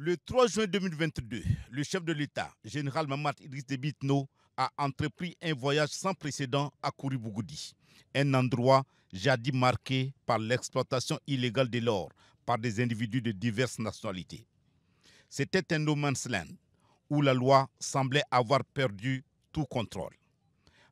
Le 3 juin 2022, le chef de l'État, général Mamad Idriss Debitno, a entrepris un voyage sans précédent à Kouribougoudi, un endroit jadis marqué par l'exploitation illégale de l'or par des individus de diverses nationalités. C'était un no man's land où la loi semblait avoir perdu tout contrôle.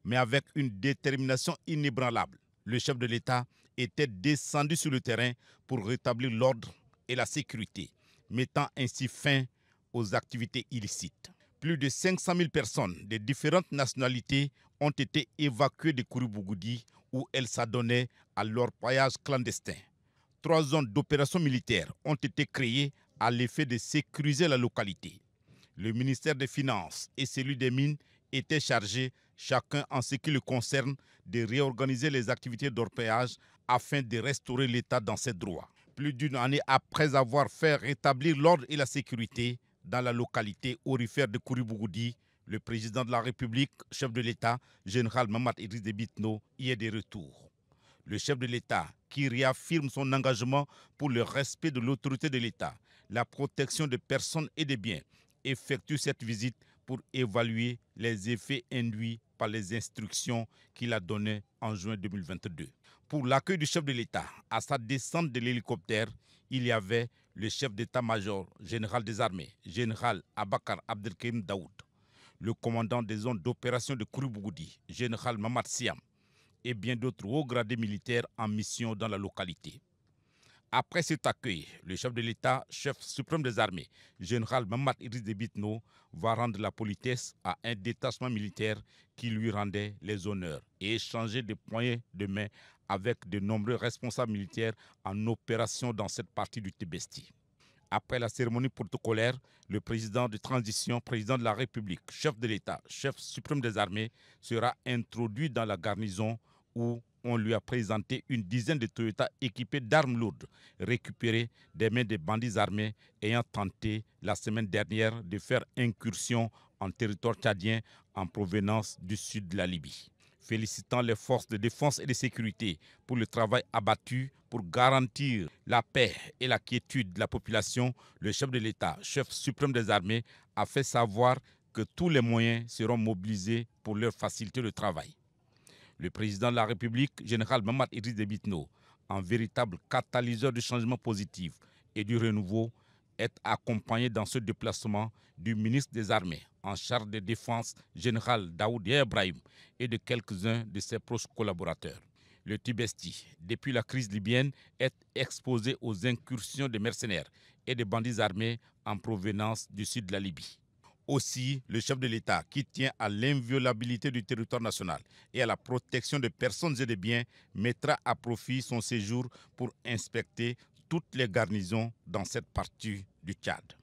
Mais avec une détermination inébranlable, le chef de l'État était descendu sur le terrain pour rétablir l'ordre et la sécurité mettant ainsi fin aux activités illicites. Plus de 500 000 personnes de différentes nationalités ont été évacuées de Bougoudi où elles s'adonnaient à leur voyage clandestin. Trois zones d'opération militaires ont été créées à l'effet de sécuriser la localité. Le ministère des Finances et celui des Mines étaient chargés, chacun en ce qui le concerne, de réorganiser les activités d'orpaillage afin de restaurer l'État dans ses droits plus d'une année après avoir fait rétablir l'ordre et la sécurité dans la localité orifère de Kouribougoudi, le président de la République, chef de l'État, général Mamad Idriss Debitno, y est de retour. Le chef de l'État, qui réaffirme son engagement pour le respect de l'autorité de l'État, la protection des personnes et des biens, effectue cette visite pour évaluer les effets induits par les instructions qu'il a données en juin 2022. Pour l'accueil du chef de l'État, à sa descente de l'hélicoptère, il y avait le chef d'état-major général des armées, général Abakar Abdelkrim Daoud, le commandant des zones d'opération de Bougoudi, général Mamad Siam, et bien d'autres hauts gradés militaires en mission dans la localité. Après cet accueil, le chef de l'État, chef suprême des armées, général Mamad Idriss Debitno, va rendre la politesse à un détachement militaire qui lui rendait les honneurs et échanger des poignées de main avec de nombreux responsables militaires en opération dans cette partie du Tibesti. Après la cérémonie protocolaire, le président de transition, président de la République, chef de l'État, chef suprême des armées, sera introduit dans la garnison où on lui a présenté une dizaine de Toyota équipés d'armes lourdes récupérées des mains des bandits armés ayant tenté la semaine dernière de faire incursion en territoire tchadien en provenance du sud de la Libye. Félicitant les forces de défense et de sécurité pour le travail abattu pour garantir la paix et la quiétude de la population, le chef de l'État, chef suprême des armées, a fait savoir que tous les moyens seront mobilisés pour leur faciliter le travail. Le président de la République, général Mamad Idriss Debitno, en véritable catalyseur du changement positif et du renouveau, est accompagné dans ce déplacement du ministre des Armées en charge de défense, général Daoud Ibrahim, et de quelques-uns de ses proches collaborateurs. Le Tibesti, depuis la crise libyenne, est exposé aux incursions de mercenaires et de bandits armés en provenance du sud de la Libye aussi le chef de l'État, qui tient à l'inviolabilité du territoire national et à la protection des personnes et des biens, mettra à profit son séjour pour inspecter toutes les garnisons dans cette partie du Tchad.